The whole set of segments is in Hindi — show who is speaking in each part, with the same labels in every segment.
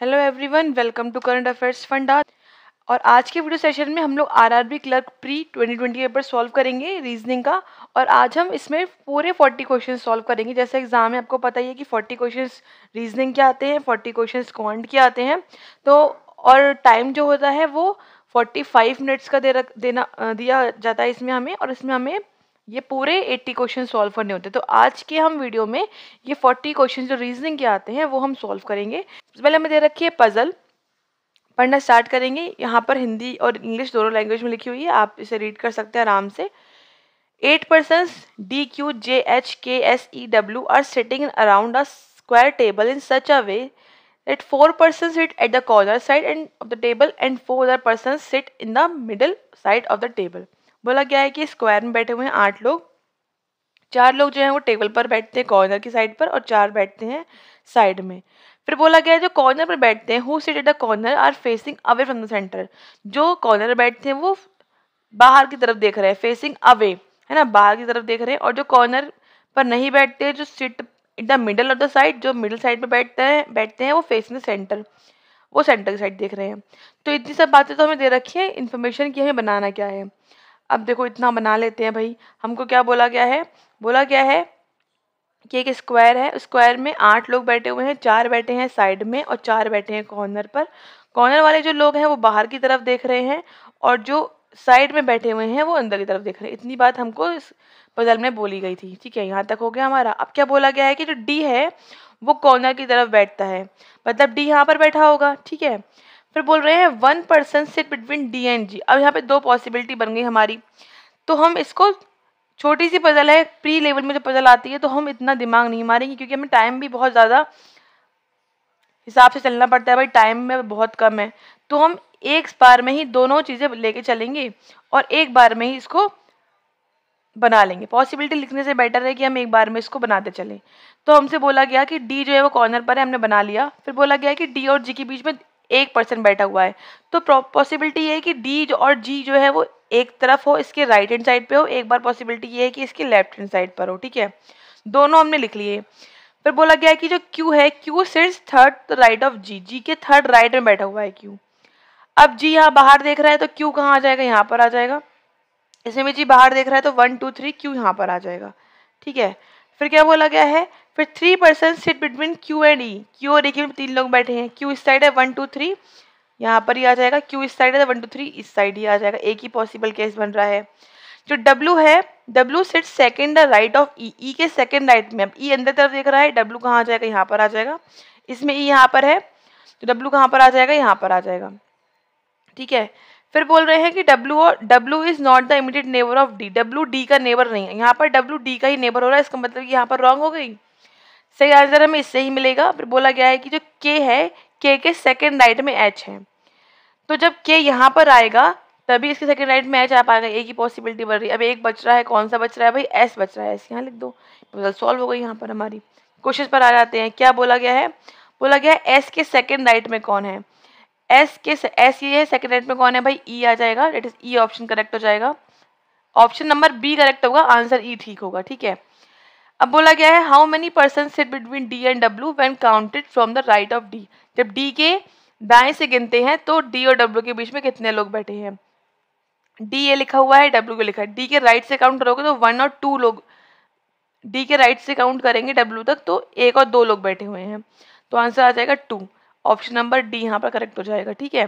Speaker 1: Hello everyone welcome to current affairs funda और आज के वीडियो सेशन में हम लोग RRB clerk pre 2020 paper solve करेंगे रीजनिंग का और आज हम इसमें पूरे 40 क्वेश्चन सॉल्व करेंगे जैसे एग्जाम में आपको पता ही है कि 40 क्वेश्चंस रीजनिंग के आते हैं 40 क्वेश्चंस क्वांट के आते हैं तो और टाइम जो होता है वो फाइव मिनट्स का दे रख देना दिया जाता है इसमें हमें और इसमें हमें ये पूरे 80 क्वेश्चन सॉल्व करने होते हैं तो आज के हम वीडियो में ये 40 क्वेश्चन जो रीजनिंग के आते हैं वो हम सॉल्व करेंगे सबसे पहले हमें दे रखी है पज़ल पढ़ना स्टार्ट करेंगे यहाँ पर हिंदी और इंग्लिश दोनों लैंग्वेज में लिखी हुई है आप इसे रीड कर सकते हैं आराम से eight person D Q J H K S E W R sitting around a square table in such a way at four person sit at the corner side end of the table and four other person sit in the middle side of the table बोला क्या है कि स्क्वायर में बैठे हुए हैं आठ लोग चार लोग जो हैं वो टेबल पर बैठते हैं कॉर्नर की साइड पर और चार बैठते हैं साइड में फिर बोला गया है जो कॉर्नर पर बैठते हैं who sit at the corner are facing away from the center जो कॉर्नर बैठते हैं वो बाहर की तरफ देख रहे हैं फेसिंग अवे है ना बाहर की तरफ देख रहे हैं और जो कॉर्नर पर नहीं बैठते जो sit in the middle of the side जो मिडल साइड पर बैठते हैं बैठते हैं वो फेसिंग द सेंटर वो सेंटर की साइड देख रहे हैं तो इतनी सब बातें तो हमें दे रखी है इन्फॉर्मेशन की हमें बनाना क्या है अब देखो इतना बना लेते हैं भाई हमको क्या बोला गया है बोला गया है कि एक स्क्वायर है स्क्वायर में आठ लोग बैठे हुए हैं चार बैठे हैं साइड में और चार बैठे हैं कॉर्नर पर कॉर्नर वाले जो लोग हैं वो बाहर की तरफ देख रहे हैं और जो साइड में बैठे हुए हैं वो अंदर की तरफ देख रहे हैं इतनी बात हमको इस पजल में बोली गई थी ठीक है यहाँ तक हो गया हमारा अब क्या बोला गया है कि जो डी है वो कॉर्नर की तरफ बैठता है मतलब डी यहाँ पर बैठा होगा ठीक है फिर बोल रहे हैं one person sit between D and G अब यहाँ पे दो पॉसिबिलिटी बन गई हमारी तो हम इसको छोटी सी पज़ल है प्री लेवल में जो पज़ल आती है तो हम इतना दिमाग नहीं मारेंगे क्योंकि हमें टाइम भी बहुत ज़्यादा हिसाब से चलना पड़ता है भाई टाइम में बहुत कम है तो हम एक बार में ही दोनों चीज़ें लेके चलेंगे और एक बार में ही इसको बना लेंगे पॉसिबिलिटी लिखने से बेटर है कि हम एक बार में इसको बनाते चलें तो हमसे बोला गया कि डी जो है वो कॉर्नर पर है हमने बना लिया फिर बोला गया कि डी और जी के बीच में एक पर्सन बैठा हुआ है तो पॉसिबिलिटी ये है कि डी और जी जो है वो एक तरफ हो इसके राइट हैंड साइड पे हो एक बार पॉसिबिलिटी ये है कि इसके लेफ्ट हैंड साइड पर हो ठीक है दोनों हमने लिख लिए फिर बोला गया है कि जो क्यू है Q sits third right of G G के थर्ड राइट में बैठा हुआ है क्यू अब जी यहाँ बाहर देख रहा है तो क्यू कहाँ आ जाएगा यहाँ पर आ जाएगा इसमें भी जी बाहर देख रहा है तो वन टू थ्री क्यू यहाँ पर आ जाएगा ठीक है फिर क्या बोला गया है फिर three person sit between Q and E Q और ई e के तीन लोग बैठे हैं क्यू इस साइड है वन टू थ्री यहाँ पर ही आ जाएगा क्यू इस साइड है वन टू थ्री इस साइड ही आ जाएगा एक ही पॉसिबल केस बन रहा है जो डब्लू है W sit second right of E E के सेकेंड राइट में अब ई e अंदर तरफ देख रहा है डब्लू कहाँ आ जाएगा यहाँ पर आ जाएगा इसमें ई e यहाँ पर है तो डब्लू कहाँ पर आ जाएगा यहाँ पर आ जाएगा ठीक है फिर बोल रहे हैं कि डब्लू और W is not the immediate neighbour of D W D का नेबर नहीं है यहाँ पर डब्लू डी का ही नेबर हो रहा है इसका मतलब यहाँ पर रॉन्ग हो गई सही आंसर हमें इससे ही मिलेगा फिर बोला गया है कि जो के है के के सेकेंड राइट में एच है तो जब के यहाँ पर आएगा तभी इसके सेकेंड राइट में एच आ पाएगा एक ही पॉसिबिलिटी बढ़ रही है अब एक बच रहा है कौन सा बच रहा है भाई एस बच रहा है एस यहाँ लिख दो पजल सॉल्व हो गई यहाँ पर हमारी क्वेश्चन पर आ जाते हैं क्या बोला गया है बोला गया है एस के सेकेंड राइट में कौन है एस के एस ये है सेकेंड राइट में कौन है भाई ई e आ जाएगा that is E option correct हो जाएगा ऑप्शन नंबर बी करेक्ट होगा आंसर ई e ठीक होगा ठीक है अब बोला गया है how many person sit between D and W when counted from the right of D जब डी के दाएं से गिनते हैं तो डी और डब्ल्यू के बीच में कितने लोग बैठे हैं डी ए लिखा हुआ है डब्ल्यू के लिखा है डी के राइट से काउंट करोगे तो वन और टू लोग डी के राइट से काउंट करेंगे डब्ल्यू तक तो एक और दो लोग बैठे हुए हैं तो आंसर आ जाएगा टू ऑप्शन नंबर डी यहाँ पर करेक्ट हो जाएगा ठीक है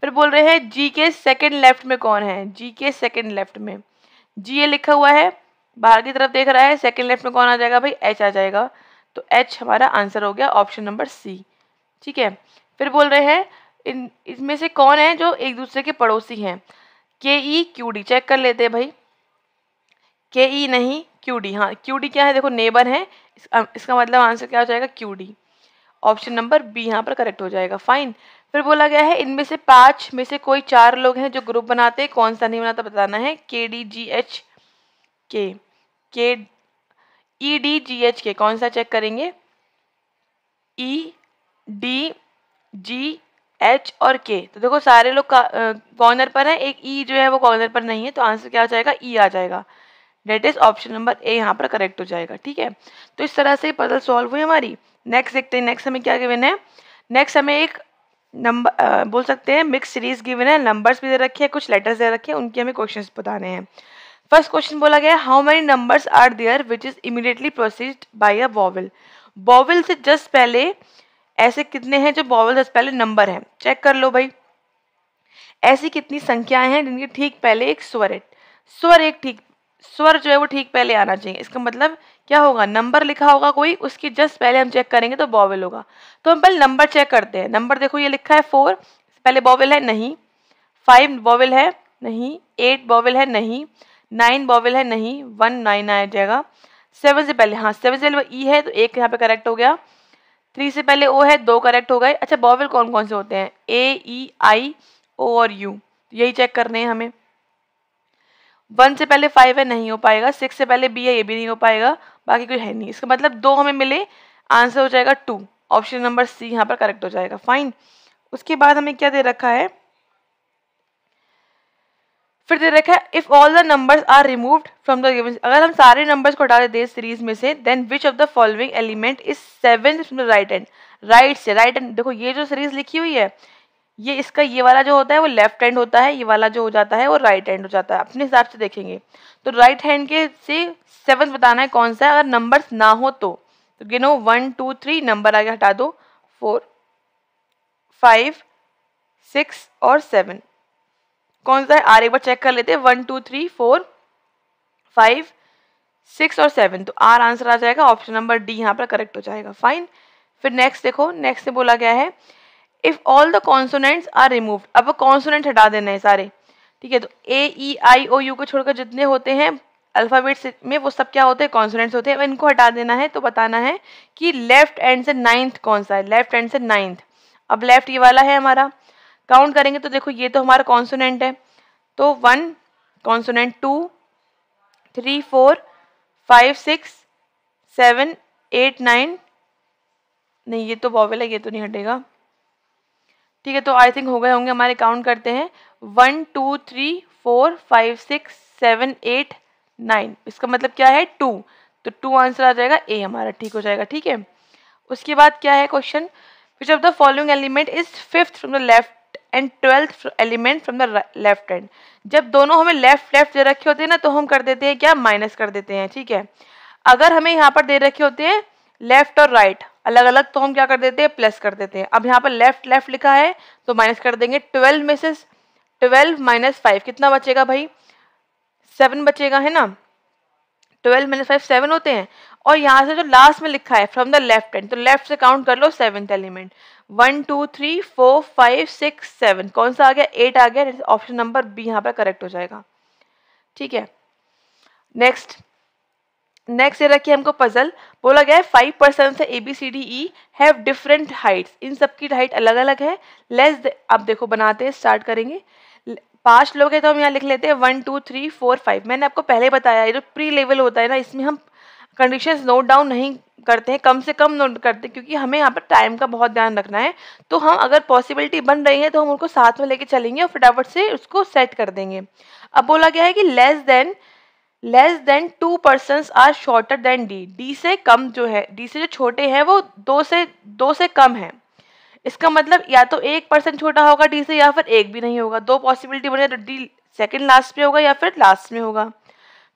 Speaker 1: फिर बोल रहे हैं जी के सेकेंड लेफ्ट में कौन है जी के सेकेंड लेफ्ट में जी ए लिखा हुआ है बाहर की तरफ देख रहा है सेकेंड लेफ्ट में कौन आ जाएगा भाई एच आ जाएगा तो एच हमारा आंसर हो गया ऑप्शन नंबर सी ठीक है फिर बोल रहे हैं इन इसमें से कौन है जो एक दूसरे के पड़ोसी हैं के ई क्यू डी चेक कर लेते हैं भाई के ई e नहीं क्यू डी हाँ क्यू डी क्या है देखो नेबर है इस, इसका मतलब आंसर क्या हो जाएगा Q D option number B यहाँ पर करेक्ट हो जाएगा फाइन फिर बोला गया है इनमें से पाँच में से कोई चार लोग हैं जो ग्रुप बनाते हैं कौन सा नहीं बनाता बताना है के डी जी एच के के ई डी जी एच के कौन सा चेक करेंगे ई डी जी एच और के तो देखो सारे लोग कॉर्नर पर हैं एक ई e जो है वो कॉर्नर पर नहीं है तो आंसर क्या हो जाएगा ई e आ जाएगा that is option number A यहाँ पर करेक्ट हो जाएगा ठीक है तो इस तरह से पदल सॉल्व हुई हमारी नेक्स्ट देखते हैं नेक्स्ट हमें क्या गिवन है नेक्स्ट हमें एक नंबर बोल सकते हैं मिक्स सीरीज गिवन है नंबर्स भी दे रखे हैं कुछ लेटर्स दे रखे हैं उनके हमें क्वेश्चन बताने हैं फर्स्ट क्वेश्चन बोला गया how many numbers are there which is immediately proceed by a vowel vowel से जस्ट पहले ऐसे कितने हैं जो वॉवल जस्ट पहले नंबर हैं चेक कर लो भाई ऐसी कितनी संख्याएं हैं जिनके ठीक पहले एक स्वर है स्वर एक ठीक स्वर जो है वो ठीक पहले आना चाहिए इसका मतलब क्या होगा नंबर लिखा होगा कोई उसकी जस्ट पहले हम चेक करेंगे तो बॉवेल होगा तो हम पहले नंबर चेक करते हैं नंबर देखो ये लिखा है फोर पहले बॉवेल है नहीं फाइव बॉवेल है नहीं एट बॉवेल है नहीं नाइन बॉवेल है नहीं वन नाइन आ जाएगा सेवन से पहले हाँ सेवन से पहले ई e है तो एक यहाँ पे करेक्ट हो गया थ्री से पहले ओ है दो करेक्ट हो गए अच्छा बॉवेल कौन कौन से होते हैं ए ई आई ओ और यू यही चेक करने हैं हमें वन से पहले फाइव है नहीं हो पाएगा सिक्स से पहले बी है ये भी नहीं हो पाएगा बाकी कोई है नहीं इसका मतलब दो हमें मिले आंसर हो जाएगा टू ऑप्शन नंबर सी यहाँ पर करेक्ट हो जाएगा फाइन उसके बाद हमें क्या दे रखा है फिर दे रखा है if all the numbers are removed from the given अगर हम सारे नंबर्स को हटा देते सीरीज में से then which of the following element is seven from the right hand right से राइट हैंड देखो ये जो सीरीज लिखी हुई है ये इसका ये वाला जो होता है वो लेफ्ट हैंड होता है ये वाला जो हो जाता है वो राइट हैंड हो जाता है अपने हिसाब से देखेंगे तो राइट हैंड के से सेवन बताना है कौन सा है अगर नंबर्स ना हो तो गिनो वन टू थ्री नंबर आगे हटा दो फोर फाइव सिक्स और सेवन कौन सा है आर एक बार चेक कर लेते हैं one two three four five six और सेवन तो आर आंसर आ जाएगा ऑप्शन नंबर डी यहाँ पर करेक्ट हो जाएगा फाइन फिर नेक्स्ट देखो नेक्स्ट से बोला गया है if all the consonants are remove अब कॉन्सोनेंट हटा देना है सारे ठीक है तो ए ई आई ओ यू को छोड़कर जितने होते हैं अल्फ़ाबेट में वो सब क्या होते हैं कॉन्सोनेंट्स होते हैं इनको हटा देना है तो बताना है कि लेफ्ट एंड से नाइन्थ कौन सा है लेफ्ट एंड से नाइन्थ अब लेफ्ट ये वाला है हमारा काउंट करेंगे तो देखो ये तो हमारा कॉन्सोनेंट है तो one consonant two three four five six seven eight nine नहीं ये तो बॉबल है ये तो नहीं हटेगा ठीक है तो आई थिंक हो गए होंगे हमारे काउंट करते हैं one two three four five six seven eight nine इसका मतलब क्या है टू तो टू आंसर आ जाएगा ए हमारा ठीक हो जाएगा ठीक है उसके बाद क्या है question which of the following element is fifth from the left end twelfth element from the left end जब दोनों हमें लेफ्ट लेफ्ट दे रखे होते हैं ना तो हम कर देते हैं क्या माइनस कर देते हैं ठीक है अगर हमें यहाँ पर दे रखे होते हैं लेफ्ट और राइट right, अलग अलग तो हम क्या कर देते हैं प्लस कर देते हैं अब यहाँ पर लेफ्ट लेफ्ट लिखा है तो माइनस कर देंगे ट्वेल्व में से ट्वेल्व माइनस फाइव कितना बचेगा भाई सेवन बचेगा है ना ट्वेल्व माइनस फाइव सेवन होते हैं और यहाँ से जो लास्ट में लिखा है फ्रॉम द लेफ्ट एंड तो लेफ्ट से काउंट कर लो seventh element one two three four five six seven कौन सा आ गया एट आ गया ऑप्शन नंबर बी यहाँ पर करेक्ट हो जाएगा ठीक है नेक्स्ट नेक्स्ट ये रखिए हमको पजल बोला गया है five person say A B C D E have different heights इन सबकी हाइट अलग अलग है लेस अब देखो बनाते हैं स्टार्ट करेंगे पांच लोग हैं तो हम यहाँ लिख लेते हैं one two three four five मैंने आपको पहले बताया ये जो प्री लेवल होता है ना इसमें हम कंडीशंस नोट डाउन नहीं करते हैं कम से कम नोट करते हैं क्योंकि हमें यहाँ पर टाइम का बहुत ध्यान रखना है तो हम अगर पॉसिबिलिटी बन रही है तो हम उनको साथ में लेके चलेंगे और फटाफट से उसको सेट कर देंगे अब बोला गया है कि less than less than two person are shorter than D D से कम जो है डी से जो छोटे हैं वो दो से दो से कम है इसका मतलब या तो एक पर्सन छोटा होगा डी से या फिर एक भी नहीं होगा दो पॉसिबिलिटी बने तो डी सेकेंड लास्ट में होगा या फिर लास्ट में होगा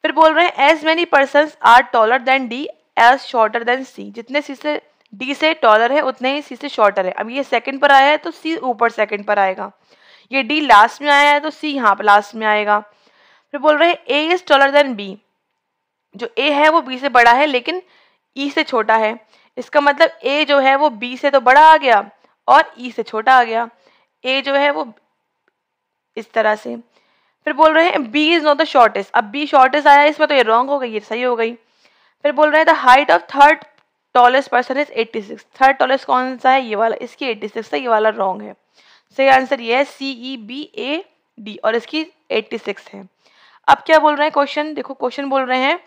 Speaker 1: फिर बोल रहे हैं as many person are taller than D as shorter than C जितने सी से डी से टॉलर है उतने ही सी से शॉर्टर है अब ये सेकंड पर आया है तो सी ऊपर सेकंड पर आएगा ये डी लास्ट में आया है तो सी यहाँ पर लास्ट में आएगा फिर बोल रहे हैं A is taller than B जो ए है वो बी से बड़ा है लेकिन ई e से छोटा है इसका मतलब ए जो है वो बी से तो बड़ा आ गया और ई e से छोटा आ गया ए जो है वो इस तरह से फिर बोल रहे हैं B is not the shortest अब बी शॉर्टेस्ट आया इसमें तो ये रॉन्ग हो गई ये सही हो गई फिर बोल रहे हैं the height of third tallest person is 86 third tallest कौन सा है ये वाला इसकी 86 है ये वाला रॉन्ग है सही आंसर ये है सी ई बी ए डी और इसकी 86 है अब क्या बोल रहे हैं क्वेश्चन देखो क्वेश्चन बोल रहे हैं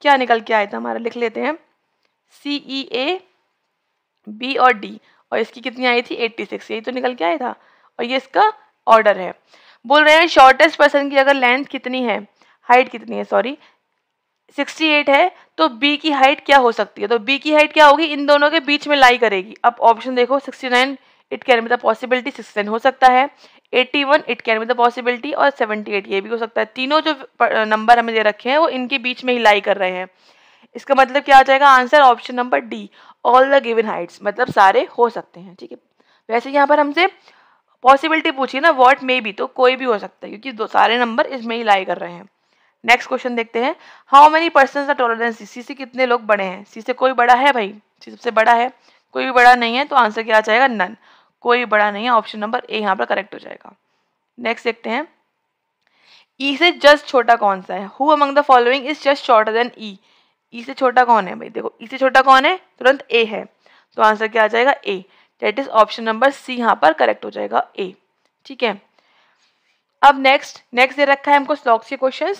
Speaker 1: क्या निकल के आया था हमारा लिख लेते हैं सी ई ए बी और डी और इसकी कितनी आई थी 86 यही तो निकल के आया था और ये इसका ऑर्डर है बोल रहे हैं शॉर्टेस्ट पर्सन की अगर लेंथ कितनी है हाइट कितनी है सॉरी 68 है तो बी की हाइट क्या हो सकती है तो बी की हाइट क्या होगी इन दोनों के बीच में लाई करेगी अब ऑप्शन देखो 69 it can be the possibility 69 हो सकता है 81 it can be the possibility और 78 ये भी हो सकता है तीनों जो नंबर हमें दे रखे हैं वो इनके बीच में ही लाई कर रहे हैं इसका मतलब क्या आ जाएगा answer option number D all the given heights मतलब सारे हो सकते हैं ठीक है वैसे यहाँ पर हमसे पॉसिबिलिटी पूछिए ना वॉट मे बी तो कोई भी हो सकता है क्योंकि दो सारे नंबर इसमें ही लाई कर रहे हैं नेक्स्ट क्वेश्चन देखते हैं how many person are taller than C C से कितने लोग बड़े हैं सी से कोई बड़ा है भाई सी सबसे बड़ा है कोई भी बड़ा नहीं है तो आंसर क्या आ जाएगा नन कोई बड़ा नहीं है ऑप्शन नंबर ए यहाँ पर करेक्ट हो जाएगा नेक्स्ट देखते हैं ई e से जस्ट छोटा कौन सा है who among the following is just shorter than E E से छोटा कौन है भाई देखो ई e से छोटा कौन है तुरंत ए है तो आंसर क्या आ जाएगा A that is option number C यहाँ पर करेक्ट हो जाएगा ए ठीक है अब नेक्स्ट नेक्स्ट दे रखा है हमको स्लॉक्स के क्वेश्चन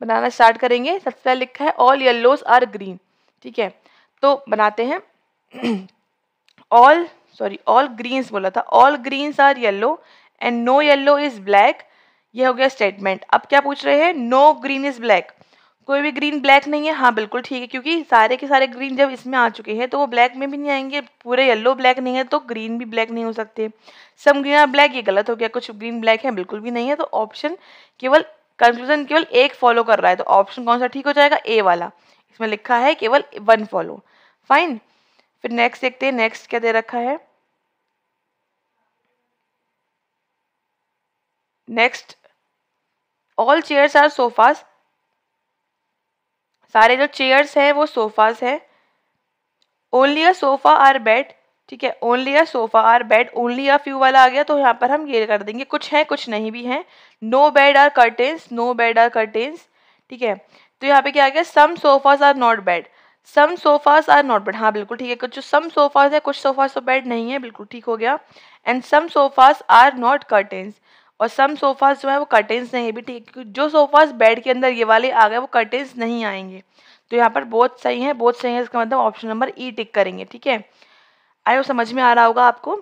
Speaker 1: बनाना स्टार्ट करेंगे सबसे पहले लिखा है ऑल येल्लोज आर ग्रीन ठीक है तो बनाते हैं ऑल सॉरी ऑल ग्रीन्स बोला था all greens are yellow and no yellow is black ये हो गया स्टेटमेंट अब क्या पूछ रहे हैं नो ग्रीन इज ब्लैक कोई भी ग्रीन ब्लैक नहीं है हाँ बिल्कुल ठीक है क्योंकि सारे के सारे ग्रीन जब इसमें आ चुके हैं तो वो ब्लैक में भी नहीं आएंगे पूरे येलो ब्लैक नहीं है तो ग्रीन भी ब्लैक नहीं हो सकते सम ग्रीन और ब्लैक ये गलत हो गया कुछ ग्रीन ब्लैक है बिल्कुल भी नहीं है तो ऑप्शन केवल कंक्लूजन केवल एक फॉलो कर रहा है तो ऑप्शन कौन सा ठीक हो जाएगा ए वाला इसमें लिखा है केवल वन फॉलो फाइन फिर नेक्स्ट देखते हैं नेक्स्ट क्या दे रखा है next all chairs are sofas सारे जो चेयर्स हैं वो सोफाज हैं only a sofa are bed ठीक है only a sofa are bed only a few वाला आ गया तो यहाँ पर हम ये कर देंगे कुछ हैं कुछ नहीं भी हैं no bed are curtains no bed are curtains ठीक है तो यहाँ पे क्या आ गया some sofas are not bed some sofas are not bed हाँ बिल्कुल ठीक है कुछ जो सम सोफाज है कुछ सोफाज तो बेड नहीं है बिल्कुल ठीक हो गया and some sofas are not curtains और सम सोफ़ाज़ जो है वो कर्टेंस नहीं भी ठीक जो सोफ़ाज़ बेड के अंदर ये वाले आ गए वो कर्टेंस नहीं आएंगे तो यहाँ पर बहुत सही है बहुत सही है इसका मतलब ऑप्शन नंबर ई टिक करेंगे ठीक है आई वो समझ में आ रहा होगा आपको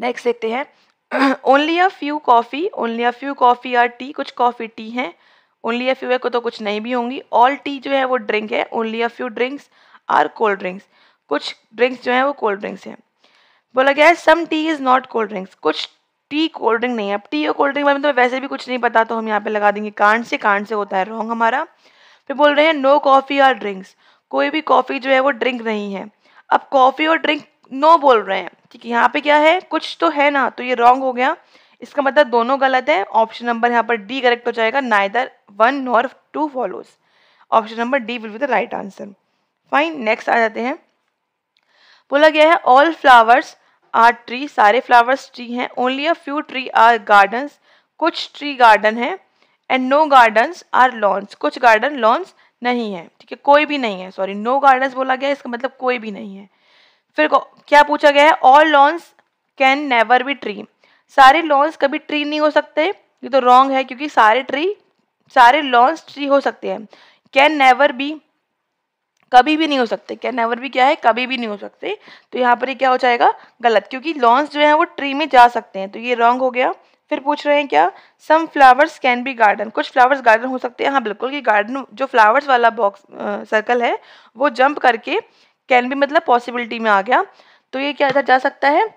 Speaker 1: नेक्स्ट देखते हैं only a few coffee only a few coffee are tea कुछ कॉफ़ी टी हैं ओनली अ फ्यू है को तो कुछ नहीं भी होंगी ऑल टी जो है वो ड्रिंक है only a few drinks are cold drinks कुछ ड्रिंक्स जो हैं वो कोल्ड ड्रिंक्स हैं बोला गया है some tea is not cold drinks कुछ टी कोल्ड ड्रिंक नहीं है अब टी और कोल्ड ड्रिंक में तो वैसे भी कुछ नहीं पता तो हम यहाँ पे लगा देंगे कांड से कांड से होता है रॉन्ग हमारा फिर बोल रहे हैं नो कॉफ़ी और ड्रिंक्स कोई भी कॉफ़ी जो है वो ड्रिंक नहीं है अब कॉफ़ी और ड्रिंक नो बोल रहे हैं ठीक है यहाँ पर क्या है कुछ तो है ना तो ये रॉन्ग हो गया इसका मतलब दोनों गलत है ऑप्शन नंबर यहाँ पर डी करेक्ट हो जाएगा neither one nor two follows option number D will be the right answer fine next आ जाते हैं बोला गया है ऑल फ्लावर्स आर ट्री सारे फ्लावर्स ट्री हैं only a few tree are gardens कुछ ट्री गार्डन हैं and no gardens are lawns कुछ गार्डन लॉन्स नहीं है ठीक है कोई भी नहीं है सॉरी नो गार्डन्स बोला गया इसका मतलब कोई भी नहीं है फिर क्या पूछा गया है all lawns can never be tree सारे लॉन्स कभी ट्री नहीं हो सकते ये तो रॉन्ग है क्योंकि सारे ट्री सारे लॉन्स ट्री हो सकते हैं कैन नेवर बी कभी भी नहीं हो सकते क्या नेवर भी क्या है कभी भी नहीं हो सकते तो यहाँ पर ये क्या हो जाएगा गलत क्योंकि लॉन्स जो है वो ट्री में जा सकते हैं तो ये रॉन्ग हो गया फिर पूछ रहे हैं क्या some flowers can be garden कुछ फ्लावर्स गार्डन हो सकते हैं हाँ बिल्कुल कि गार्डन जो फ्लावर्स वाला बॉक्स सर्कल है वो जंप करके कैन बी मतलब पॉसिबिलिटी में आ गया तो ये क्या इधर जा सकता है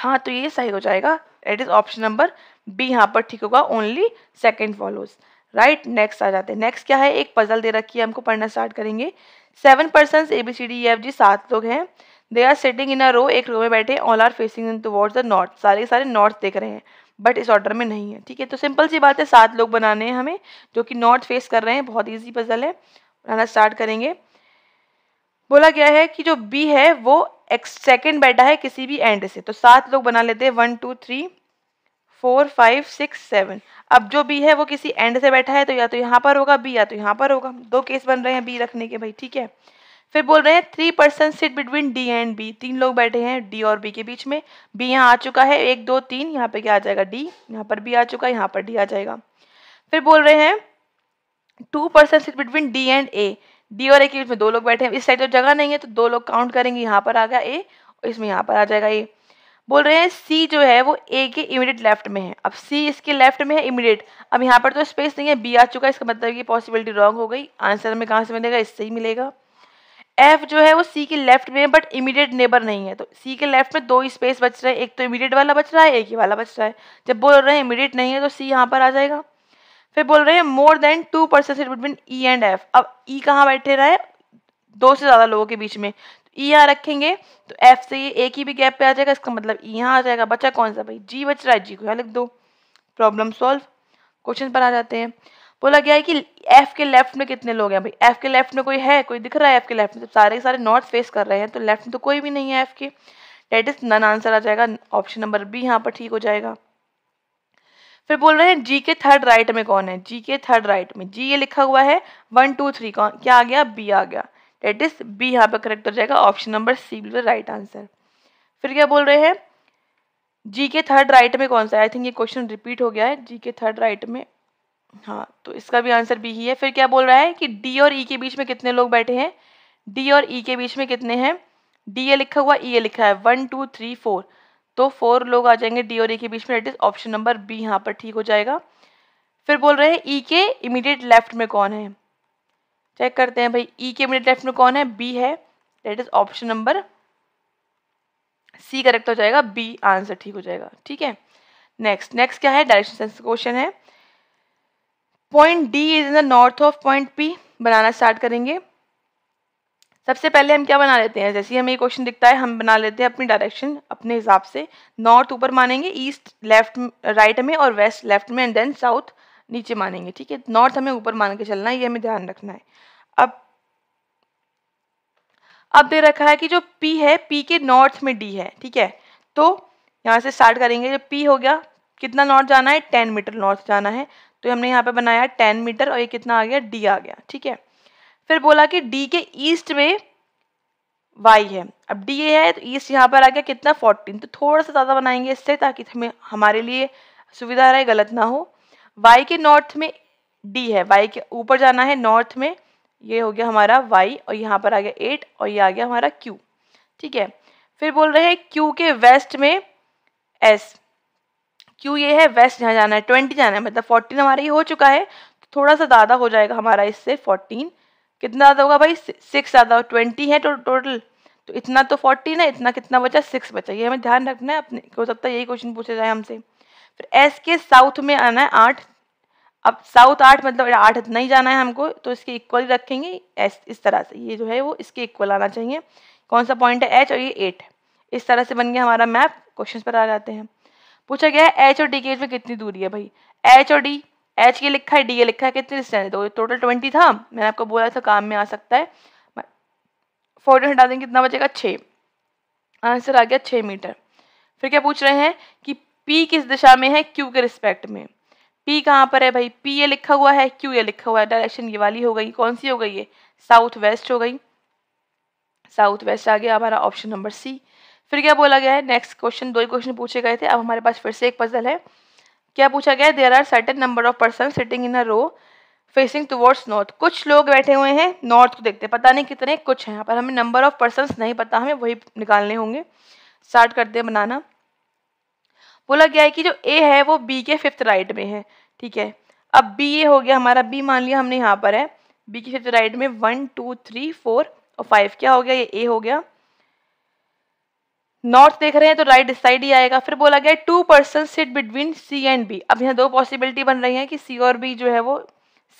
Speaker 1: हाँ तो ये सही हो जाएगा it is option number B यहाँ पर ठीक होगा only second follows right right? Next आ जाते हैं नेक्स्ट क्या है एक पजल दे रखी है हमको पढ़ना स्टार्ट करेंगे seven person A B C D F G सात लोग हैं they are sitting in a रो एक रो में बैठे all are facing towards the north सारे सारे नॉर्थ देख रहे हैं बट इस ऑर्डर में नहीं है ठीक है तो सिंपल सी बात है सात लोग बनाने हैं हमें जो कि नॉर्थ फेस कर रहे हैं बहुत ईजी पजल है बनाना स्टार्ट करेंगे बोला गया है कि जो बी है वो एक्स सेकेंड बैठा है किसी भी एंड से तो सात लोग बना लेते हैं one two three four five six seven अब जो बी है वो किसी एंड से बैठा है तो या तो यहाँ पर होगा बी या तो यहाँ पर होगा दो केस बन रहे हैं बी रखने के भाई ठीक है फिर बोल रहे हैं three person sit between D and B तीन लोग बैठे हैं डी और बी के बीच में बी यहाँ आ चुका है एक दो तीन यहाँ पे क्या आ जाएगा डी यहाँ पर बी आ चुका है यहाँ पर डी आ जाएगा फिर बोल रहे हैं two person sit between D and A D और ए के बीच में दो लोग बैठे हैं इस साइड जो तो जगह नहीं है तो दो लोग काउंट करेंगे यहाँ पर आ गया ए और इसमें यहाँ पर आ जाएगा ए बोल रहे हैं सी जो है वो ए के इमीडिएट लेफ्ट में है अब सी इसके लेफ्ट में है इमीडिएट अब यहाँ पर तो स्पेस नहीं है बी आ चुका है इसका मतलब ये पॉसिबिलिटी रॉन्ग हो गई आंसर हमें कहाँ से मिलेगा इससे ही मिलेगा एफ जो है वो सी के लेफ्ट में है बट इमीडिएट नेबर नहीं है तो सी के लेफ्ट में दो ही स्पेस बच रहे हैं एक तो इमीडिएट वाला बच रहा है एक ही वाला बच रहा है जब बोल रहे हैं इमीडिएट नहीं है तो सी यहाँ पर आ जाएगा फिर बोल रहे हैं more than two percent between E and F अब ई e कहाँ बैठे रहा है दो से ज़्यादा लोगों के बीच में ई e यहाँ रखेंगे तो एफ से ये ए की भी गैप पे आ जाएगा इसका मतलब ई e यहाँ आ जाएगा बचा कौन सा भाई जी बच रहा है जी को यहाँ लिख दो प्रॉब्लम सॉल्व क्वेश्चन पर आ जाते हैं बोला गया है कि एफ के लेफ्ट में कितने लोग हैं भाई एफ के लेफ्ट में कोई है कोई दिख रहा है एफ के लेफ्ट में जब तो सारे सारे नॉर्थ फेस कर रहे हैं तो लेफ्ट में तो कोई भी नहीं है एफ के डेट इज नन आंसर आ जाएगा ऑप्शन नंबर बी यहाँ पर ठीक हो जाएगा फिर बोल रहे हैं जी के थर्ड राइट में कौन है जी के थर्ड राइट में जी ये लिखा हुआ है वन टू थ्री कौन क्या आ गया बी आ गया डेट इज बी यहाँ पर करेक्ट हो जाएगा option number C will right answer फिर क्या बोल रहे हैं जी के थर्ड राइट में कौन सा आई थिंक ये क्वेश्चन रिपीट हो गया है जी के थर्ड राइट में हाँ तो इसका भी आंसर बी ही है फिर क्या बोल रहा है कि डी और ई e के बीच में कितने लोग बैठे हैं डी और ई e के बीच में कितने हैं डी ए लिखा हुआ ई e ए लिखा है वन टू थ्री फोर तो फोर लोग आ जाएंगे डी और ई e के बीच में that is option number B यहाँ पर ठीक हो जाएगा फिर बोल रहे हैं ई e के इमीडिएट लेफ्ट में कौन है चेक करते हैं भाई ई e के मिडिल लेफ्ट में कौन है बी है that is option number C correct हो जाएगा बी आंसर ठीक हो जाएगा ठीक है नेक्स्ट नेक्स्ट क्या है डायरेक्शन सेंस क्वेश्चन है point D is in the north of point P बनाना स्टार्ट करेंगे सबसे पहले हम क्या बना लेते हैं जैसे ही हमें ये क्वेश्चन दिखता है हम बना लेते हैं अपनी डायरेक्शन अपने हिसाब से नॉर्थ ऊपर मानेंगे ईस्ट लेफ्ट राइट में और वेस्ट लेफ्ट में एंड देन साउथ नीचे मानेंगे ठीक है नॉर्थ हमें ऊपर मान के चलना है ये हमें ध्यान रखना है अब अब दे रखा है कि जो पी है पी के नॉर्थ में डी है ठीक है तो यहाँ से स्टार्ट करेंगे जब पी हो गया कितना नॉर्थ जाना है टेन मीटर नॉर्थ जाना है तो हमने यहाँ पे बनाया टेन मीटर और ये कितना आ गया डी आ गया ठीक है फिर बोला कि डी के ईस्ट में वाई है अब डी ए है तो ईस्ट यहाँ पर आ गया कितना फोर्टीन तो थोड़ा सा ज़्यादा बनाएंगे इससे ताकि हमें हमारे लिए सुविधा रहे गलत ना हो वाई के नॉर्थ में डी है वाई के ऊपर जाना है नॉर्थ में ये हो गया हमारा वाई और यहाँ पर आ गया एट और ये आ गया हमारा क्यू ठीक है फिर बोल रहे हैं क्यू के वेस्ट में एस क्यू ये है वेस्ट यहाँ जाना है ट्वेंटी जाना है मतलब फोर्टीन हमारा ये हो चुका है तो थोड़ा सा ज़्यादा हो जाएगा हमारा इससे फोर्टीन कितना ज़्यादा होगा भाई सिक्स ज़्यादा हो ट्वेंटी है टोटल तो, तो, तो इतना तो फोर्टीन है इतना कितना बचा सिक्स बचा ये हमें ध्यान रखना है अपने हो सकता है यही क्वेश्चन पूछा जाए हमसे फिर एस के साउथ में आना है आठ अब साउथ आठ मतलब आठ नहीं जाना है हमको तो इसके इक्वल रखेंगे एस इस तरह से ये जो है वो इसके इक्वल आना चाहिए कौन सा पॉइंट है एच और ये एट इस तरह से बन गया हमारा मैप क्वेश्चन पर आ जाते हैं पूछा गया है एच और डी के में कितनी दूरी है भाई एच और डी एच के लिखा है डी के लिखा है कितनी डिस्टेंस है तो टोटल ट्वेंटी था मैंने आपको बोला था काम में आ सकता है फोर्टी हटा देंगे कितना बचेगा छः आंसर आ गया छः मीटर फिर क्या पूछ रहे हैं कि पी किस दिशा में है क्यू के रिस्पेक्ट में पी कहाँ पर है भाई पी ये लिखा हुआ है क्यू ये लिखा हुआ है डायरेक्शन ये वाली हो गई कौन सी हो गई ये साउथ वेस्ट हो गई साउथ वेस्ट आ गया हमारा ऑप्शन नंबर सी फिर क्या बोला गया है नेक्स्ट क्वेश्चन दो ही क्वेश्चन पूछे गए थे अब हमारे पास फिर से एक पजल है क्या पूछा गया there are certain number of person sitting in a row facing towards north कुछ लोग बैठे हुए हैं नॉर्थ को देखते हैं पता नहीं कितने कुछ हैं यहाँ पर हमें नंबर ऑफ पर्सन नहीं पता हमें वही निकालने होंगे स्टार्ट करते हैं बनाना बोला गया है कि जो ए है वो बी के फिफ्थ राइट में है ठीक है अब बी ए हो गया हमारा बी मान लिया हमने यहाँ पर है बी के फिफ्थ राइट में वन टू थ्री फोर और फाइव क्या हो गया ये ए हो गया नॉर्थ देख रहे हैं तो राइट साइड ही आएगा फिर बोला गया two person sit between C and B अब यहाँ दो पॉसिबिलिटी बन रही हैं कि सी और बी जो है वो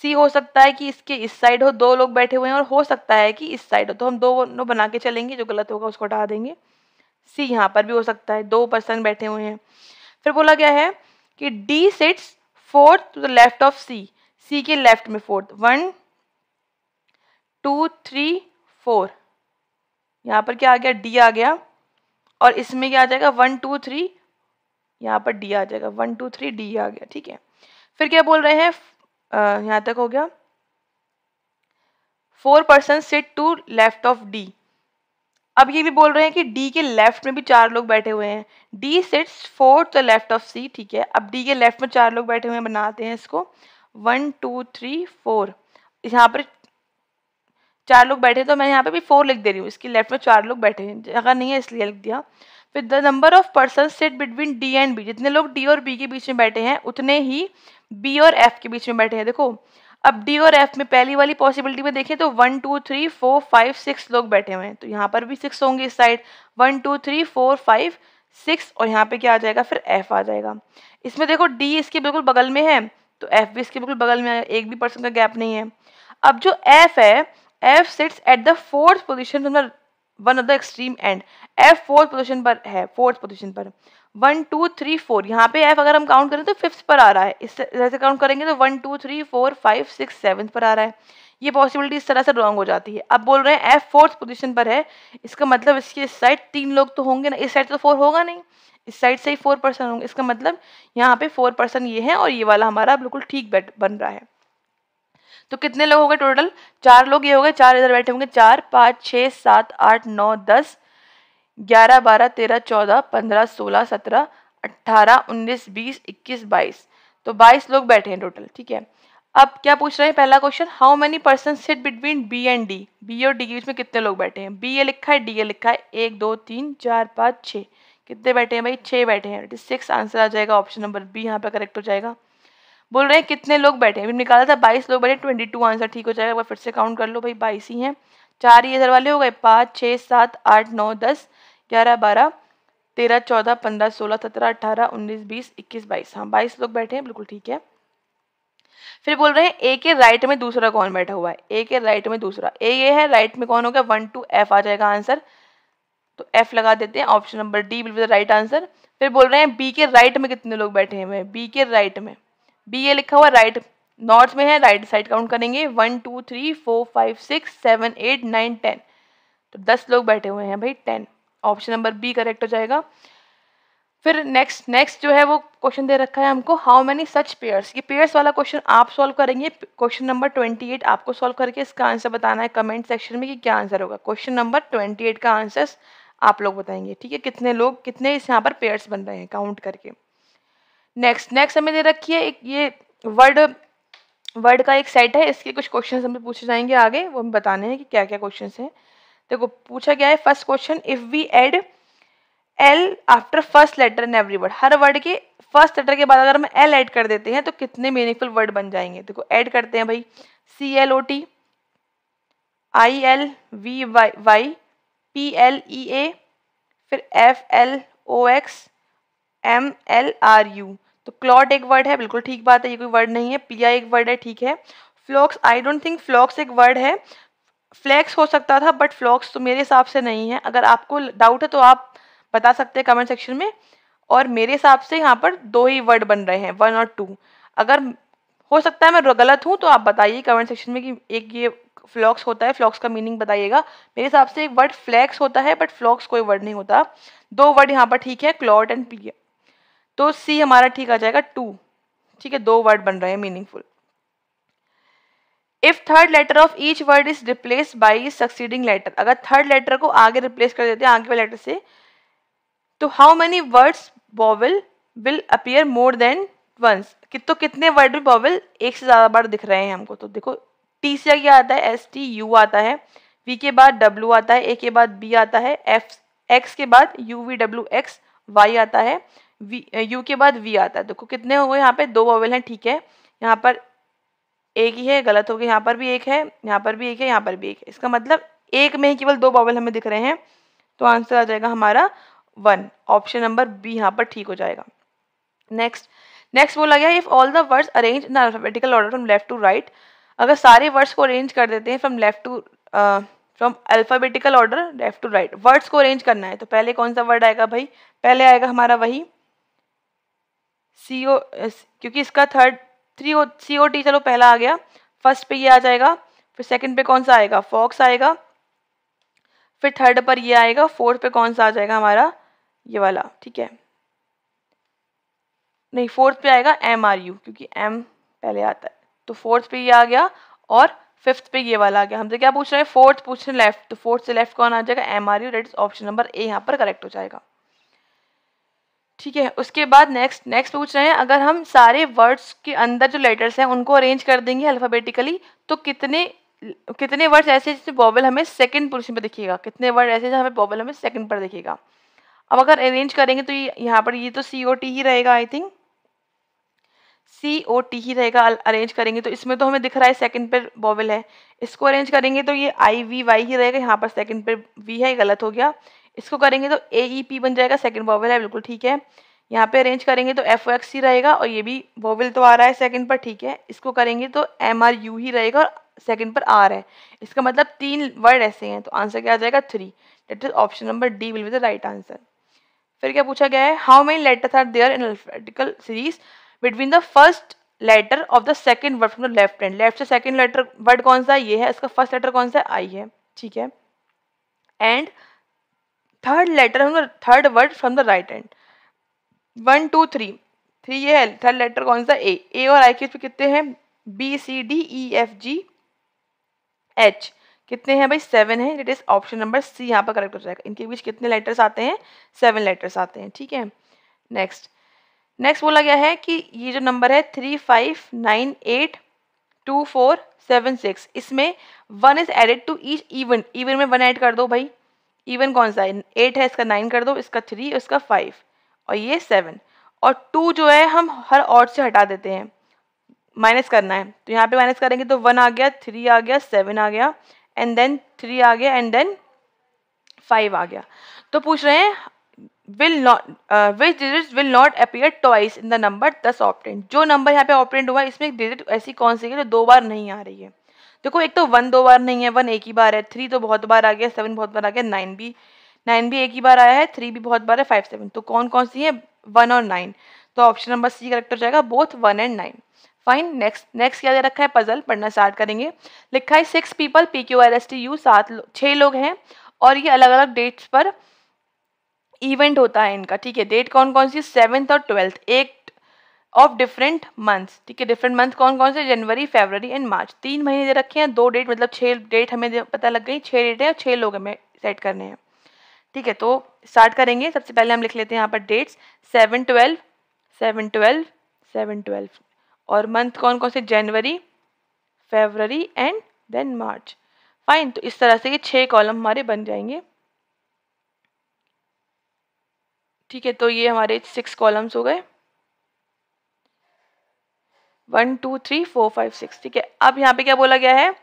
Speaker 1: सी हो सकता है कि इसके इस साइड हो दो लोग बैठे हुए हैं और हो सकता है कि इस साइड हो तो हम दो बना के चलेंगे जो गलत होगा उसको हटा देंगे सी यहाँ पर भी हो सकता है दो पर्सन बैठे हुए हैं फिर बोला गया है कि D sits fourth to the left of C C के लेफ्ट में fourth one two three four यहाँ पर क्या आ गया डी आ गया और इसमें क्या आ जाएगा वन टू थ्री यहाँ पर डी आ जाएगा वन टू थ्री डी आ गया ठीक है फिर क्या बोल रहे हैं यहाँ तक हो गया four person sit to left of D अब ये भी बोल रहे हैं कि डी के लेफ्ट में भी चार लोग बैठे हुए हैं D sits fourth the left of C ठीक है अब डी के लेफ्ट में चार लोग बैठे हुए हैं बनाते हैं इसको वन टू थ्री फोर यहाँ पर चार लोग बैठे तो मैं यहाँ पे भी फोर लिख दे रही हूँ इसके लेफ्ट में चार लोग बैठे हैं जगह नहीं है इसलिए लिख दिया फिर the number of person sit between D and B जितने लोग डी और बी के बीच में बैठे हैं उतने ही बी और एफ के बीच में बैठे हैं देखो अब डी और एफ में पहली वाली पॉसिबिलिटी में देखें तो one two three four five six लोग बैठे हुए हैं तो यहाँ पर भी सिक्स होंगे इस side one two three four five six और यहाँ पे क्या आ जाएगा फिर एफ आ जाएगा इसमें देखो डी इसके बिल्कुल बगल में है तो एफ भी इसके बिल्कुल बगल में है एक भी पर्सन का गैप नहीं है अब जो एफ है F sits at the fourth position one of the extreme end F fourth position पर है फोर्थ पोजिशन पर वन टू थ्री फोर यहाँ पे एफ अगर हम काउंट करें तो फिफ्थ पर आ रहा है इस तरह से काउंट करेंगे तो one two three four five six seventh पर आ रहा है ये पॉसिबिलिटी इस तरह से रॉन्ग हो जाती है अब बोल रहे हैं एफ फोर्थ पोजिशन पर है इसका मतलब इसके इस साइड तीन लोग तो होंगे ना इस साइड तो फोर होगा नहीं इस साइड से ही फोर पर्सन होंगे इसका मतलब यहाँ पे फोर पर्सन ये है और ये वाला हमारा बिल्कुल ठीक बैठ बन रहा है तो कितने लोग हो गए टोटल चार लोग ये हो गए चार इधर बैठे होंगे चार पाँच छः सात आठ नौ दस ग्यारह बारह तेरह चौदह पंद्रह सोलह सत्रह अट्ठारह उन्नीस बीस इक्कीस बाईस तो बाईस लोग बैठे हैं टोटल ठीक है अब क्या पूछ रहे हैं पहला question how many person sit between B and D B और डी के बीच में कितने लोग बैठे हैं बी ए लिखा है डी ए लिखा है एक दो तीन चार पाँच छः कितने बैठे हैं भाई छः बैठे हैं इट इज सिक्स आंसर आ जाएगा ऑप्शन नंबर बी यहाँ पर करेक्ट हो जाएगा बोल रहे हैं कितने लोग बैठे हैं निकाला था बाईस लोग बैठे ट्वेंटी टू आंसर ठीक हो जाएगा फिर से काउंट कर लो भाई बाईस ही हैं चार ही इधर वाले हो गए पाँच छः सात आठ नौ दस ग्यारह बारह तेरह चौदह पंद्रह सोलह सत्रह अठारह उन्नीस बीस इक्कीस बाईस हाँ बाईस लोग बैठे हैं बिल्कुल ठीक है फिर बोल रहे हैं ए के राइट में दूसरा कौन बैठा हुआ है ए के राइट में दूसरा ए ये है राइट में कौन होगा वन टू एफ आ जाएगा आंसर तो एफ लगा देते हैं option number D will the right answer फिर बोल रहे हैं बी के राइट में कितने लोग बैठे हुए हैं बी के राइट में बी ये लिखा हुआ राइट नॉर्थ में है राइट साइड काउंट करेंगे one two three four five six seven eight nine ten तो दस लोग बैठे हुए हैं भाई ten option number B correct हो जाएगा फिर नेक्स्ट नेक्स्ट जो है वो क्वेश्चन दे रखा है हमको हाउ मेनी सच पेयर्स ये पेयर्स वाला क्वेश्चन आप सॉल्व करेंगे क्वेश्चन नंबर ट्वेंटी एट आपको सॉल्व करके इसका आंसर बताना है कमेंट सेक्शन में कि क्या आंसर होगा क्वेश्चन नंबर ट्वेंटी एट का आंसर आप लोग बताएंगे ठीक है कितने लोग कितने इस यहाँ पर पेयर्स बन रहे हैं काउंट करके नेक्स्ट नेक्स्ट हमें दे रखी है एक ये वर्ड वर्ड का एक सेट है इसके कुछ क्वेश्चन हमें पूछे जाएंगे आगे वो हमें बताने हैं कि क्या क्या क्वेश्चन हैं देखो पूछा गया है first question if we add L after first letter in every word हर वर्ड के फर्स्ट लेटर के बाद अगर हम एल ऐड कर देते हैं तो कितने मीनिंगफुल वर्ड बन जाएंगे देखो ऐड करते हैं भाई C L O T I L V Y Y P L E A फिर F L O X M L R U तो क्लॉट एक वर्ड है बिल्कुल ठीक बात है ये कोई वर्ड नहीं है पिया एक वर्ड है ठीक है फ्लॉक्स आई डोंट थिंक फ्लॉक्स एक वर्ड है फ्लैक्स हो सकता था बट फ्लॉक्स तो मेरे हिसाब से नहीं है अगर आपको डाउट है तो आप बता सकते हैं कमेंट सेक्शन में और मेरे हिसाब से यहाँ पर दो ही वर्ड बन रहे हैं वन और टू अगर हो सकता है मैं गलत हूँ तो आप बताइए कमेंट सेक्शन में कि एक ये फ्लॉक्स होता है फ्लॉक्स का मीनिंग बताइएगा मेरे हिसाब से एक वर्ड फ्लैक्स होता है बट फ्लॉक्स कोई वर्ड नहीं होता दो वर्ड यहाँ पर ठीक है क्लॉट एंड पी तो सी हमारा ठीक आ जाएगा टू ठीक है दो वर्ड बन रहे हैं meaningful if third letter of each word is replace by succeeding letter अगर थर्ड लेटर को आगे रिप्लेस कर देते हैं आगे वाले लेटर से तो how many words vowel will appear more than once तो कितने वर्ड भी बॉवल एक से ज़्यादा बार दिख रहे हैं हमको तो देखो टी से आगे आता है एस टी यू आता है वी के बाद डब्ल्यू आता है ए के बाद बी आता है एफ एक्स के बाद U V W X Y आता है वी यू के बाद वी आता है देखो कितने हो गए यहाँ पे दो बॉवल हैं ठीक है यहाँ पर एक ही है गलत हो गया यहाँ पर भी एक है यहाँ पर भी एक है यहाँ पर भी एक है इसका मतलब एक में ही केवल दो बॉबल हमें दिख रहे हैं तो आंसर आ जाएगा हमारा वन ऑप्शन नंबर बी यहाँ पर ठीक हो जाएगा नेक्स्ट नेक्स्ट बोला गया if all the words arrange in alphabetical order from left to right अगर सारे वर्ड्स को अरेंज कर देते हैं from left to from alphabetical order left to right words को अरेंज करना है तो पहले कौन सा वर्ड आएगा भाई पहले आएगा हमारा वही सी ओ क्योंकि इसका third three O C O T चलो पहला आ गया फर्स्ट पे ये आ जाएगा फिर सेकंड पे कौन सा आएगा फॉक्स आएगा फिर थर्ड पर ये आएगा फोर्थ पे कौन सा आ जाएगा हमारा ये वाला ठीक है नहीं फोर्थ पे आएगा एम आर यू क्योंकि एम पहले आता है तो फोर्थ पे ये आ गया और फिफ्थ पे ये वाला आ गया हमसे क्या पूछ रहे हैं फोर्थ पूछ रहे हैं लेफ्ट तो फोर्थ से लेफ्ट कौन आ जाएगा M R U that is option number A यहाँ पर करेक्ट हो जाएगा ठीक है उसके बाद नेक्स्ट नेक्स्ट पूछ रहे हैं अगर हम सारे वर्ड्स के अंदर जो लेटर्स हैं उनको अरेंज कर देंगे अल्फ़ाबेटिकली तो कितने कितने वर्ड्स ऐसे जिसमें बॉबल हमें सेकंड पोजिशन पर दिखेगा कितने वर्ड ऐसे जहाँ हमें बॉबल हमें सेकंड पर दिखेगा अब अगर अरेंज करेंगे तो ये यहाँ पर ये तो सी ओ टी ही रहेगा I think C O T ही रहेगा अरेंज करेंगे तो इसमें तो हमें दिख रहा है सेकंड पर बॉबल है इसको अरेंज करेंगे तो ये आई वी वाई ही रहेगा यहाँ पर सेकंड पर वी है गलत हो गया इसको करेंगे तो ए ई पी बन जाएगा सेकंड वॉवल है बिल्कुल ठीक है यहाँ पे अरेंज करेंगे तो एफ ओ एक्स ही रहेगा और ये भी वॉवल तो आ रहा है सेकंड पर ठीक है इसको करेंगे तो एम आर यू ही रहेगा और सेकंड पर आर है इसका मतलब तीन वर्ड ऐसे हैं तो आंसर क्या आ जाएगा three that is option number D will be the right answer फिर क्या पूछा गया है how many letters are there in alphabetical series between the first letter of the second word from the left hand left से सेकेंड लेटर वर्ड कौन सा ये है इसका फर्स्ट लेटर कौन सा आई है ठीक है and third letter from third word from the right end one two three three ये है थर्ड लेटर कौन सा ए ए और आई के पे कितने हैं B C D E F G H कितने हैं भाई सेवन है it is option number C यहाँ पर करेक्ट हो जाएगा इनके बीच कितने लेटर्स आते हैं सेवन लेटर्स आते हैं ठीक है नेक्स्ट नेक्स्ट बोला गया है कि ये जो नंबर है three five nine eight two four seven six इसमें one is added to each even even में वन ऐड कर दो भाई इवन कौन सा है एट है इसका नाइन कर दो इसका थ्री इसका फाइव और ये सेवन और टू जो है हम हर ऑट से हटा देते हैं माइनस करना है तो यहाँ पे माइनस करेंगे तो वन आ गया थ्री आ गया सेवन आ गया एंड देन थ्री आ गया एंड देन फाइव आ गया तो पूछ रहे हैं will not which digit will not appear twice in the number दस ऑप्टेंट जो नंबर यहाँ पे ऑप्टेंट हुआ इसमें एक डिजिट ऐसी कौन सी है जो दो बार नहीं आ रही है देखो एक तो वन दो बार नहीं है वन एक ही बार है थ्री तो बहुत बार आ गया सेवन बहुत बार आ गया नाइन भी नाइन भी एक ही बार आया है थ्री भी बहुत बार है फाइव सेवन तो कौन कौन सी है वन और नाइन तो ऑप्शन नंबर सी करेक्ट हो जाएगा both one and nine fine next next क्या दे रखा है पजल पढ़ना स्टार्ट करेंगे लिखा है six people P Q R S T U सात छः लोग हैं और ये अलग अलग डेट्स पर इवेंट होता है इनका ठीक है डेट कौन कौन सी सेवन्थ और ट्वेल्थ एक ऑफ डिफरेंट मंथ्स ठीक है डिफरेंट मंथ कौन कौन से जनवरी फेबररी एंड मार्च तीन महीने दे रखे हैं दो डेट मतलब छः डेट हमें पता लग गई छः डेट है और छः लोग हमें सेट करने हैं ठीक है तो स्टार्ट करेंगे सबसे पहले हम लिख लेते हैं यहाँ पर dates seven twelve seven twelve seven twelve और मंथ कौन कौन से January February and then March fine तो इस तरह से ये छः कॉलम हमारे बन जाएंगे ठीक है तो ये हमारे सिक्स कॉलम्स हो गए one two three four five six ठीक है अब यहाँ पे क्या बोला गया है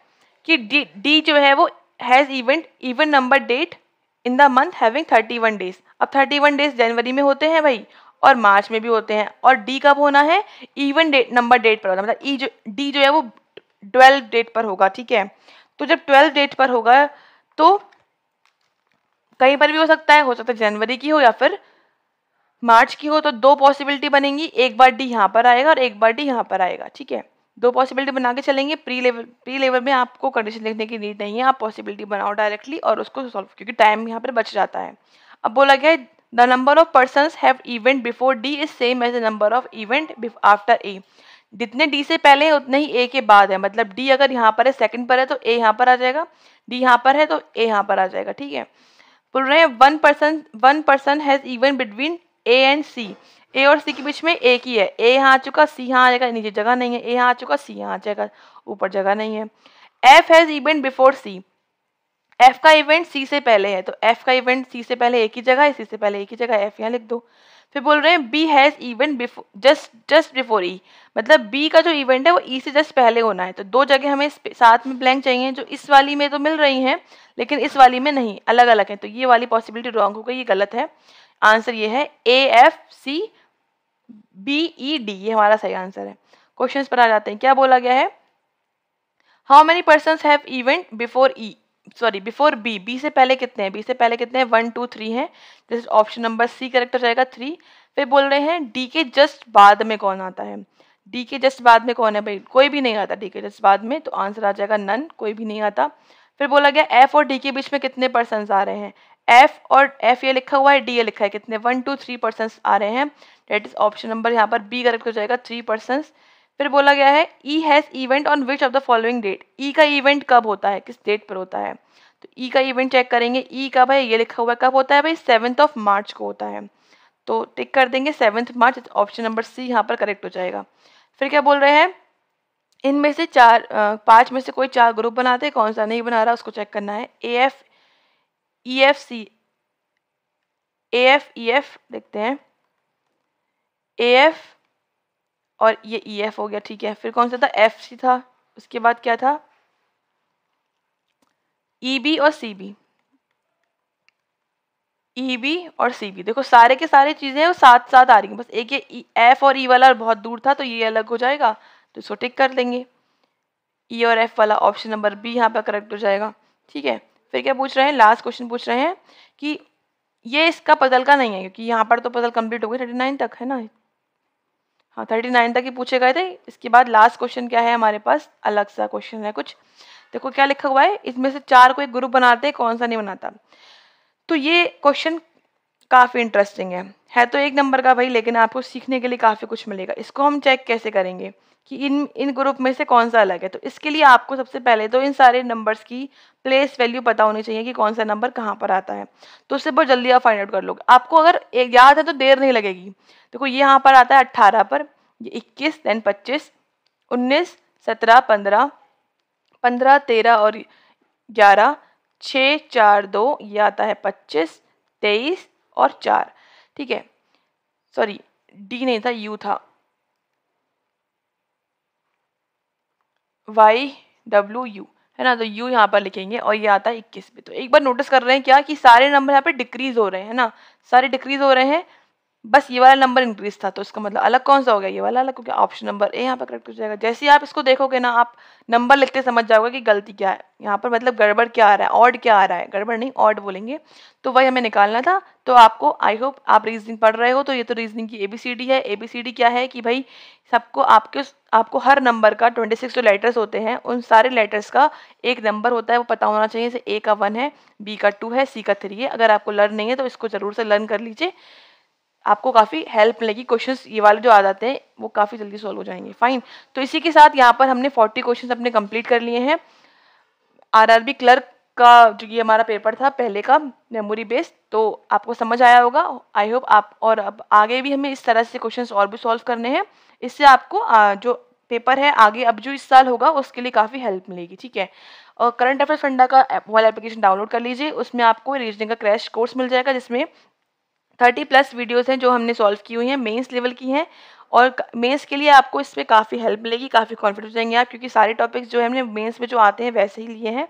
Speaker 1: कि डी डी जो है वो has event even number date in the month having thirty one days अब थर्टी वन डेज जनवरी में होते हैं भाई और मार्च में भी होते हैं और डी कब होना है इवन डेट नंबर डेट पर होता है मतलब ई जो डी जो है वो ट्वेल्व डेट पर होगा ठीक है तो जब ट्वेल्व डेट पर होगा तो कहीं पर भी हो सकता है हो सकता है जनवरी की हो या फिर मार्च की हो तो दो पॉसिबिलिटी बनेंगी एक बार डी यहाँ पर आएगा और एक बार डी यहाँ पर आएगा ठीक है दो पॉसिबिलिटी बना के चलेंगे प्री लेवल प्री लेवल में आपको कंडीशन देखने की नीड नहीं है आप पॉसिबिलिटी बनाओ डायरेक्टली और उसको सॉल्व क्योंकि टाइम यहाँ पर बच जाता है अब बोला गया the number of person have event before D is same as the number of event after A जितने डी से पहले हैं उतने ही ए के बाद है मतलब डी अगर यहाँ पर है सेकंड पर है तो ए यहाँ पर आ जाएगा डी यहाँ पर है तो ए यहाँ पर आ जाएगा ठीक है बोल रहे हैं one person one person has event between A and C A और सी के बीच में एक ही है ए यहाँ आ चुका सी यहाँ आ जाएगा नीचे जगह नहीं है ए यहाँ आ चुका सी यहाँ आ जाएगा ऊपर जगह नहीं है F has event before C F का इवेंट सी से पहले है तो एफ का इवेंट सी से पहले एक ही जगह है सी से पहले एक ही जगह एफ यहाँ लिख दो फिर बोल रहे हैं B has event before just just before E मतलब बी का जो इवेंट है वो ई e से जस्ट पहले होना है तो दो जगह हमें साथ में ब्लैंक चाहिए जो इस वाली में तो मिल रही हैं लेकिन इस वाली में नहीं अलग अलग है तो ये वाली पॉसिबिलिटी रॉन्ग हो गई ये गलत है आंसर ये है A F C B E D ये हमारा सही आंसर है क्वेश्चंस पर आ जाते हैं क्या बोला गया है how many person have event before E sorry before B B से पहले कितने हैं बी से पहले कितने हैं वन टू थ्री हैं जैसे ऑप्शन नंबर सी करेक्ट हो जाएगा थ्री फिर बोल रहे हैं डी के जस्ट बाद में कौन आता है डी के जस्ट बाद में कौन है भाई कोई भी नहीं आता डी के जस्ट बाद में तो आंसर आ जाएगा नन कोई भी नहीं आता फिर बोला गया एफ और डी के बीच में कितने पर्सन आ रहे हैं एफ और एफ ये लिखा हुआ है डी ये लिखा है कितने वन टू थ्री पर्सन आ रहे हैं डेट इज ऑप्शन नंबर यहाँ पर बी करेक्ट हो जाएगा थ्री पर्सन फिर बोला गया है E has event on which of the following date E का इवेंट कब होता है किस डेट पर होता है तो ई e का इवेंट चेक करेंगे ई का भाई ये लिखा हुआ है कब होता है भाई सेवन्थ ऑफ मार्च को होता है तो टिक कर देंगे seventh March option number C यहाँ पर करेक्ट हो जाएगा फिर क्या बोल रहे हैं इनमें से चार पांच में से कोई चार ग्रुप बनाते हैं कौन सा नहीं बना रहा उसको चेक करना है A F E F C A F E F देखते हैं ए एफ और ये ई e एफ हो गया ठीक है फिर कौन सा था एफ सी था उसके बाद क्या था ई e बी और सी बी ई बी और सी बी देखो सारे के सारे चीज़ें वो साथ साथ आ रही हैं बस एक ये एफ e और ई वाला बहुत दूर था तो ये अलग हो जाएगा तो इसको टिक कर देंगे ई और एफ वाला ऑप्शन नंबर बी यहाँ पर करेक्ट हो जाएगा ठीक है फिर क्या पूछ रहे हैं लास्ट क्वेश्चन पूछ रहे हैं कि ये इसका पजल का नहीं है क्योंकि यहाँ पर तो पजल कंप्लीट हो गई थर्टी नाइन तक है ना हाँ थर्टी नाइन तक ही पूछे गए थे इसके बाद लास्ट क्वेश्चन क्या है हमारे पास अलग सा क्वेश्चन है कुछ देखो क्या लिखा हुआ है इसमें से चार को एक ग्रुप बनाते हैं कौन सा नहीं बनाता तो ये क्वेश्चन काफ़ी इंटरेस्टिंग है है तो एक नंबर का भाई लेकिन आपको सीखने के लिए काफ़ी कुछ मिलेगा इसको हम चेक कैसे करेंगे कि इन इन ग्रुप में से कौन सा अलग है तो इसके लिए आपको सबसे पहले तो इन सारे नंबर्स की प्लेस वैल्यू पता होनी चाहिए कि कौन सा नंबर कहाँ पर आता है तो उससे बहुत जल्दी आप फाइंड आउट कर लोगे आपको अगर एक याद है तो देर नहीं लगेगी देखो ये यहाँ पर आता है अट्ठारह पर ये इक्कीस देन पच्चीस उन्नीस सत्रह पंद्रह पंद्रह तेरह और ग्यारह छः चार दो ये आता है पच्चीस तेईस और चार ठीक है सॉरी डी नहीं था यू था वाई डब्ल्यू यू है ना तो यू यहाँ पर लिखेंगे और ये आता है इक्कीस पे तो एक बार नोटिस कर रहे हैं क्या कि सारे नंबर यहाँ पे डिक्रीज हो रहे हैं ना सारे डिक्रीज हो रहे हैं बस ये वाला नंबर इंक्रीज था तो इसका मतलब अलग कौन सा हो गया ये वाला अलग क्योंकि ऑप्शन नंबर ए यहाँ पर करेक्ट हो जाएगा जैसे ही आप इसको देखोगे ना आप नंबर लिखते समझ जाओगे कि गलती क्या है यहाँ पर मतलब गड़बड़ क्या आ रहा है ऑड क्या आ रहा है गड़बड़ नहीं ऑड बोलेंगे तो वही हमें निकालना था तो आपको आई होप आप रीजनिंग पढ़ रहे हो तो ये तो रीजनिंग की ए बी सी डी है ए बी सी डी क्या है कि भाई सबको आपके आपको हर नंबर का ट्वेंटी सिक्स जो लेटर्स होते हैं उन सारे लेटर्स का एक नंबर होता है वो पता होना चाहिए जैसे ए का वन है बी का टू है सी का थ्री है अगर आपको लर्न नहीं है तो इसको ज़रूर से लर्न कर लीजिए आपको काफ़ी हेल्प मिलेगी क्वेश्चन ये वाले जो आ जाते हैं वो काफ़ी जल्दी सॉल्व हो जाएंगे फाइन तो इसी के साथ यहाँ पर हमने फोर्टी क्वेश्चन अपने कंप्लीट कर लिए हैं आरआरबी क्लर्क का जो ये हमारा पेपर था पहले का मेमोरी बेस्ड तो आपको समझ आया होगा आई होप आप और अब आगे भी हमें इस तरह से क्वेश्चन और भी सॉल्व करने हैं इससे आपको जो पेपर है आगे अब जो इस साल होगा उसके लिए काफ़ी हेल्प मिलेगी ठीक है और करंट अफेयर फंडा का मोबाइल एप्लीकेशन डाउनलोड कर लीजिए उसमें आपको रीजनिंग का क्रैश कोर्स मिल जाएगा जिसमें थर्टी प्लस वीडियोज़ हैं जो हमने सॉल्व की हुई हैं मेन्स लेवल की हैं और मेंस के लिए आपको इसमें काफ़ी हेल्प मिलेगी काफ़ी कॉन्फिडेंस रहेंगे आप क्योंकि सारे टॉपिक्स जो हमने मेंस में जो आते हैं वैसे ही लिए हैं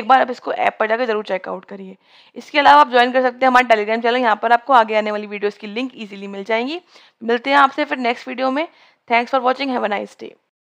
Speaker 1: एक बार आप इसको ऐप पर जाकर जरूर चेकआउट करिए इसके अलावा आप ज्वाइन कर सकते हैं हमारे टेलीग्राम चैनल यहाँ पर आपको आगे आने वाली वीडियोज़ की लिंक ईजिली मिल जाएंगी मिलते हैं आपसे फिर नेक्स्ट वीडियो में thanks for watching have a nice day